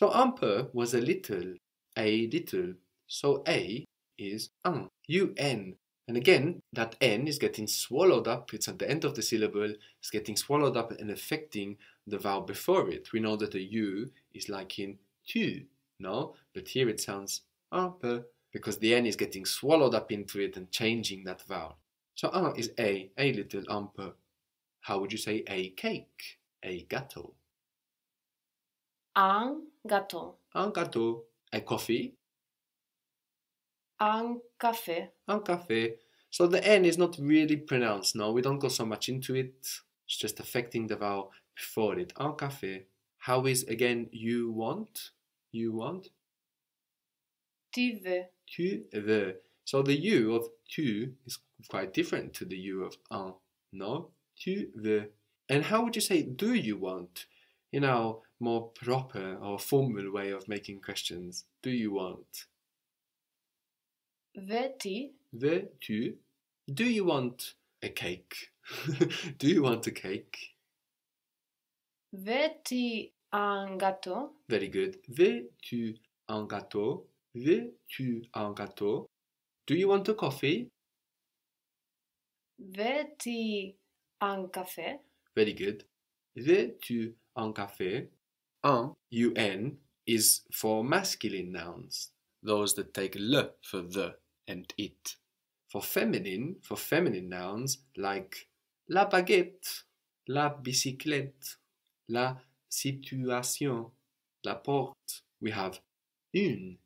So amper was a little, a little. So a is un, un. And again, that n is getting swallowed up. It's at the end of the syllable. It's getting swallowed up and affecting the vowel before it. We know that the u is like in tu, no? But here it sounds amper because the n is getting swallowed up into it and changing that vowel. So un is a, a little amper. How would you say a cake? A gâteau. Un gâteau. Un gâteau. A coffee. Un café. Un café. So the N is not really pronounced, no, we don't go so much into it. It's just affecting the vowel before it. Un café. How is again you want? You want? Tu veux. Tu veux. So the U of tu is quite different to the U of un, no? Tu veux. And how would you say do you want? In our more proper or formal way of making questions do you want? Veux-tu? Veux-tu? Do you want a cake? do you want a cake? Veux-tu un gâteau? Very good. Veux-tu un gâteau? Veux-tu un gâteau? Do you want a coffee? Veux-tu un café? Very good the tu un café, un, un, is for masculine nouns, those that take le for the and it. For feminine, for feminine nouns like la baguette, la bicyclette, la situation, la porte, we have une.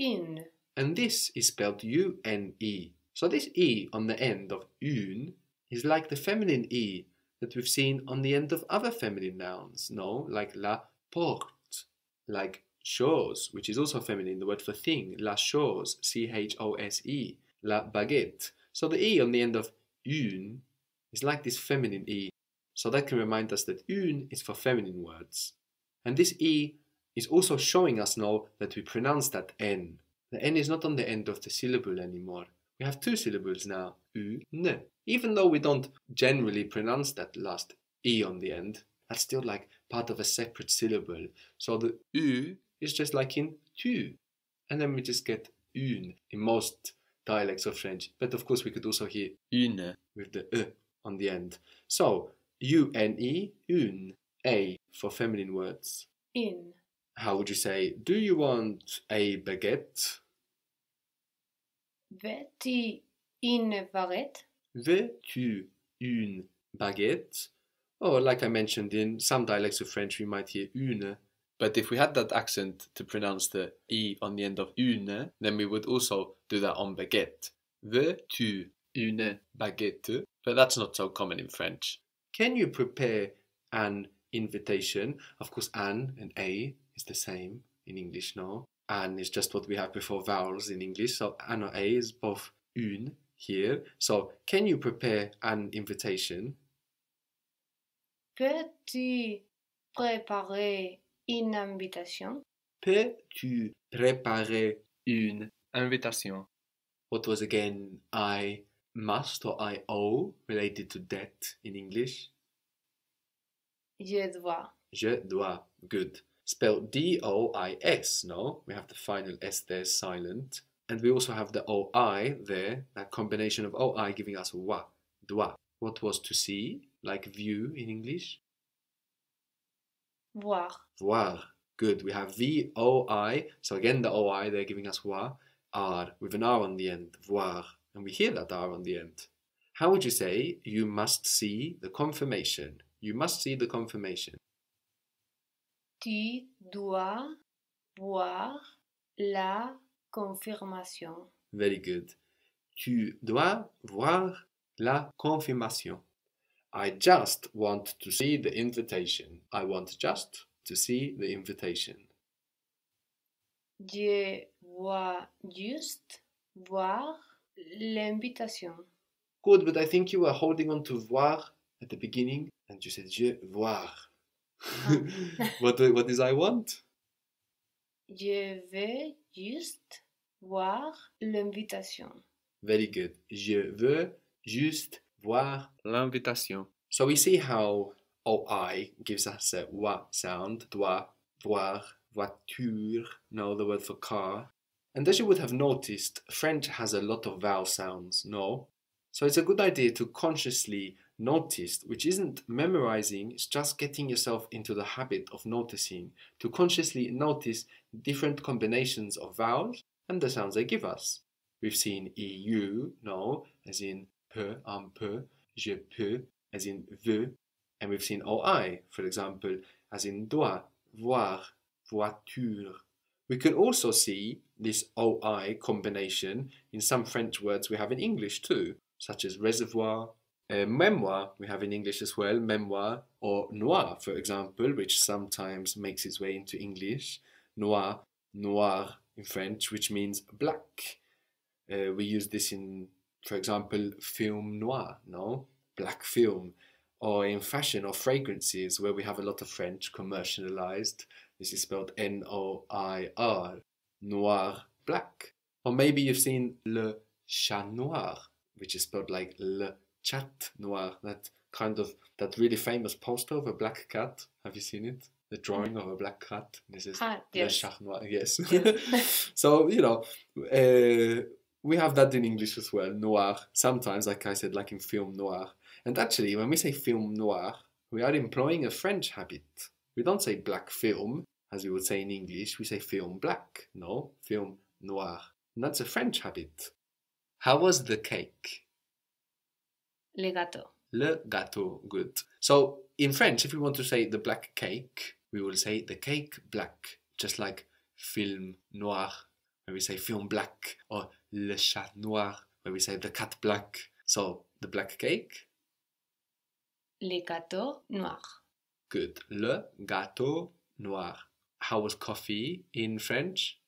Une. And this is spelled U N E. So this E on the end of une is like the feminine E that we've seen on the end of other feminine nouns, no? Like la porte, like chose, which is also feminine, the word for thing, la chose, C H O S E, la baguette. So the E on the end of une is like this feminine E. So that can remind us that une is for feminine words. And this E is also showing us now that we pronounce that N. The N is not on the end of the syllable anymore. You have two syllables now, u, ne. Even though we don't generally pronounce that last e on the end, that's still like part of a separate syllable. So the u is just like in tu. And then we just get une in most dialects of French. But of course, we could also hear une with the e on the end. So une, une, a for feminine words. In. How would you say, do you want a baguette? Veux-tu une baguette? Veux-tu une baguette? Or, like I mentioned, in some dialects of French, we might hear une. But if we had that accent to pronounce the e on the end of une, then we would also do that on baguette. Veux-tu une baguette? But that's not so common in French. Can you prepare an invitation? Of course, an and a is the same in English now and it's just what we have before vowels in English. So ano a is both un here. So can you prepare an invitation? Peux-tu préparer une invitation? Peux-tu préparer une invitation? What was again I must or I owe related to debt in English? Je dois. Je dois. Good spelled D-O-I-S, no? We have the final S there silent. And we also have the O-I there, that combination of O-I giving us wa, dwa. What was to see, like view in English? Voir. Voir. Good. We have V-O-I. So again, the O-I there giving us wa, R, with an R on the end, voir. And we hear that R on the end. How would you say, you must see the confirmation? You must see the confirmation. Tu dois voir la confirmation. Very good. Tu dois voir la confirmation. I just want to see the invitation. I want just to see the invitation. Je vois juste voir l'invitation. Good, but I think you were holding on to voir at the beginning and you said je voir. what what is I want? Je veux juste voir l'invitation. Very good. Je veux juste voir l'invitation. So we see how OI gives us a wa sound. Dois, voir, voiture. Now the word for car. And as you would have noticed, French has a lot of vowel sounds, no? So it's a good idea to consciously noticed, which isn't memorizing, it's just getting yourself into the habit of noticing, to consciously notice different combinations of vowels and the sounds they give us. We've seen EU, no, as in peu, un um, peu, je peux, as in veux, and we've seen OI, for example, as in doit, voir, voiture. We can also see this OI combination in some French words we have in English too, such as reservoir, uh, memoir, we have in English as well, memoir or noir, for example, which sometimes makes its way into English. Noir, noir in French, which means black. Uh, we use this in, for example, film noir, no? Black film. Or in fashion or fragrances, where we have a lot of French commercialized. This is spelled N O I R, noir, black. Or maybe you've seen Le Chat Noir, which is spelled like Le Chat Noir, that kind of that really famous poster of a black cat. Have you seen it? The drawing of a black cat. This is ah, yes. Le Chat Noir. Yes. yes. so you know, uh, we have that in English as well. Noir. Sometimes, like I said, like in film noir. And actually, when we say film noir, we are employing a French habit. We don't say black film, as we would say in English. We say film black. No, film noir. And that's a French habit. How was the cake? Le gâteau. Le gâteau. Good. So in French, if we want to say the black cake, we will say the cake black, just like film noir, where we say film black, or le chat noir, where we say the cat black. So the black cake. Le gâteau noir. Good. Le gâteau noir. How was coffee in French?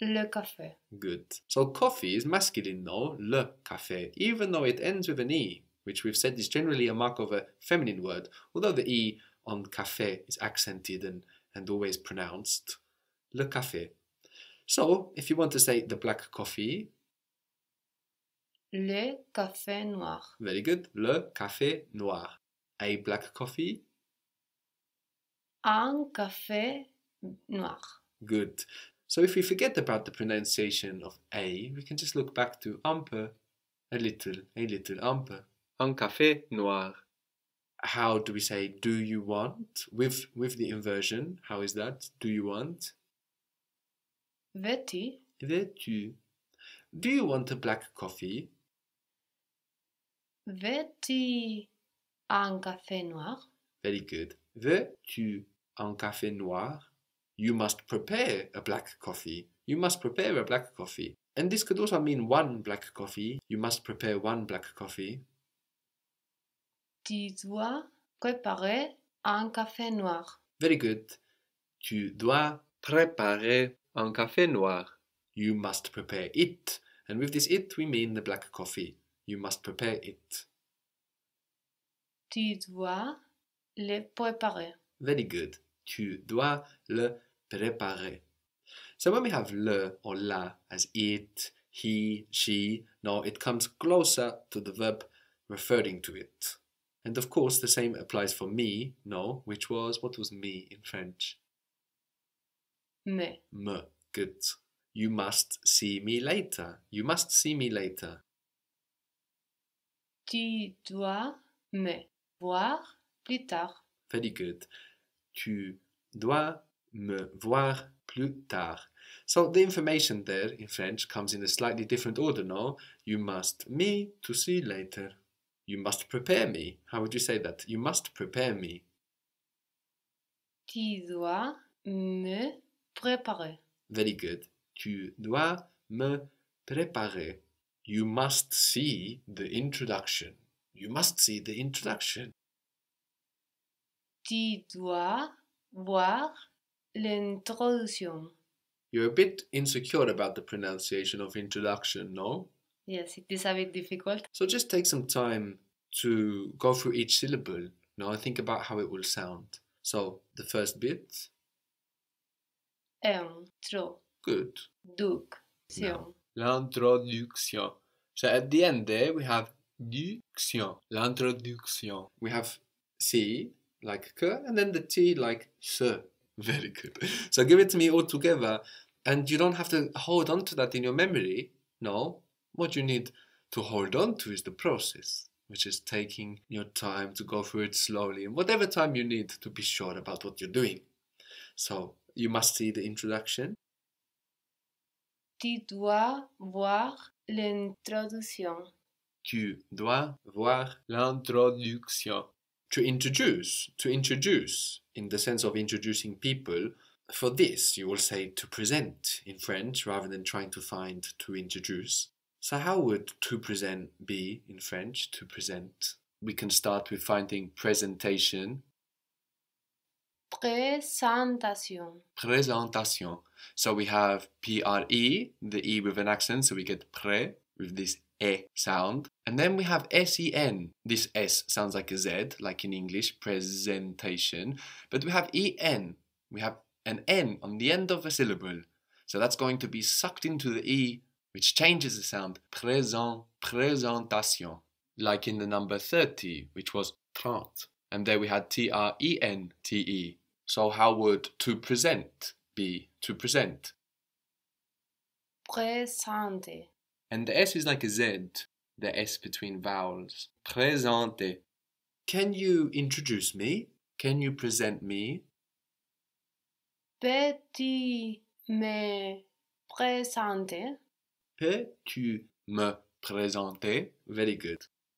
Le café. Good. So coffee is masculine though, le café, even though it ends with an E, which we've said is generally a mark of a feminine word, although the E on café is accented and, and always pronounced le café. So, if you want to say the black coffee, le café noir. Very good. Le café noir. A black coffee. Un café noir. Good. So if we forget about the pronunciation of A, we can just look back to un peu, a little, a little, un peu. Un café noir. How do we say do you want? With, with the inversion, how is that? Do you want? Veux-tu? Veux-tu? Do you want a black coffee? Veux-tu un café noir? Very good. Veux-tu un café noir? you must prepare a black coffee. You must prepare a black coffee. And this could also mean one black coffee. You must prepare one black coffee. Tu dois préparer un café noir. Very good. Tu dois préparer un café noir. You must prepare it. And with this it, we mean the black coffee. You must prepare it. Tu dois le préparer. Very good. Tu dois le préparer. So when we have le or la as it, he, she, now it comes closer to the verb referring to it. And of course, the same applies for me, no, which was, what was me in French? Me. Me, good. You must see me later. You must see me later. Tu dois me voir plus tard. Very good. Tu dois me voir plus tard. So the information there in French comes in a slightly different order, no? You must me to see later. You must prepare me. How would you say that? You must prepare me. Tu dois me préparer. Very good. Tu dois me préparer. You must see the introduction. You must see the introduction. Tu dois voir La you You're a bit insecure about the pronunciation of introduction, no? Yes, it is a bit difficult. So just take some time to go through each syllable now think about how it will sound. So the first bit. Intro. Good. Duction. L'introduction. So at the end there we have duction. L'introduction. We have C like K and then the T like S. Very good. So give it to me all together, and you don't have to hold on to that in your memory. No, what you need to hold on to is the process, which is taking your time to go through it slowly and whatever time you need to be sure about what you're doing. So you must see the introduction. Tu dois voir l'introduction. Tu dois voir l'introduction to introduce, to introduce in the sense of introducing people. For this, you will say to present in French rather than trying to find to introduce. So, how would to present be in French? To present. We can start with finding presentation. Présentation. Présentation. So we have P R E, the E with an accent, so we get pré with this E sound. And then we have S-E-N. This S sounds like a Z, like in English, presentation. But we have E-N. We have an N on the end of a syllable. So that's going to be sucked into the E, which changes the sound. Présent, présentation. Like in the number 30, which was trente. And there we had T R E N T E. So how would to present be to present? Présenter. And the S is like a Z, the S between vowels. Présenter. Can you introduce me? Can you present me? Peux-tu me présenter? Peux-tu me présenter? Very good.